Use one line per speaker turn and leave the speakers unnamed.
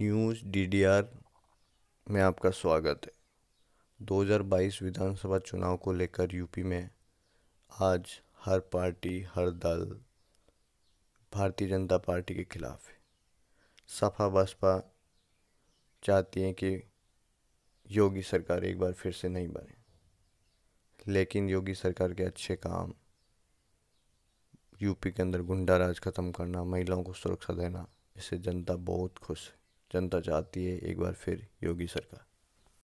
news DDR में आपका स्वागत है 2022 विधानसभा चुनाव को लेकर यूपी में आज हर पार्टी हर दल भारतीय जनता पार्टी के खिलाफ है सपा बसपा चाहती हैं कि योगी सरकार एक बार फिर से नहीं बने लेकिन योगी सरकार के अच्छे काम यूपी के अंदर गुंडा राज ख़त्म करना महिलाओं को सुरक्षा देना इससे जनता बहुत खुश है जनता चाहती है एक बार फिर योगी सरकार